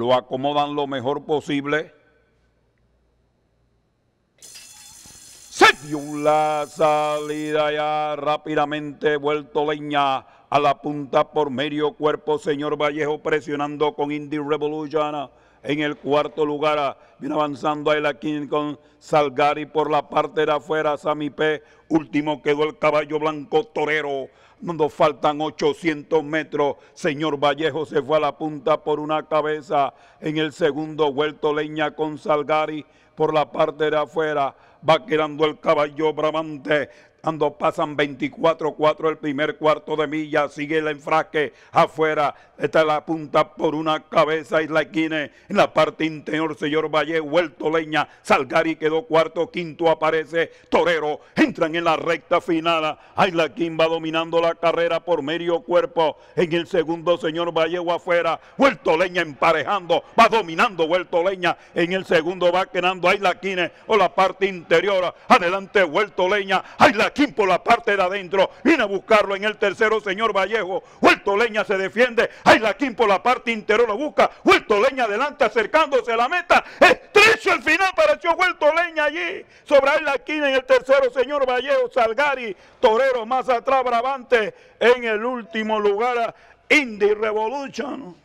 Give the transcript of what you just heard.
lo acomodan lo mejor posible. Se dio la salida ya rápidamente, vuelto leña a la punta por medio cuerpo, señor Vallejo presionando con Indie Revolution en el cuarto lugar, ah, viene avanzando el aquí con Salgari por la parte de afuera, Samipé. Último quedó el caballo blanco torero. Nos faltan 800 metros. Señor Vallejo se fue a la punta por una cabeza. En el segundo, vuelto Leña con Salgari por la parte de afuera. Va quedando el caballo bramante cuando pasan 24-4 el primer cuarto de milla, sigue el enfraque afuera. Está la punta por una cabeza y la En la parte interior, señor Valle, vuelto leña. Salgari quedó cuarto, quinto aparece Torero. Entran en la recta final. Hay va dominando la carrera por medio cuerpo. En el segundo, señor valle afuera. Vuelto leña emparejando. Va dominando Vuelto leña. En el segundo va quedando Hay o la parte interior. Adelante Vuelto leña. Quim por la parte de adentro. Viene a buscarlo en el tercero, señor Vallejo. Huerto Leña se defiende. la Quim por la parte interior lo busca. Huerto Leña adelante acercándose a la meta. Estrecho el final para Huerto Leña allí. Sobre Quim en el tercero, señor Vallejo. Salgari, Torero más atrás, bravante en el último lugar. Indie Revolution.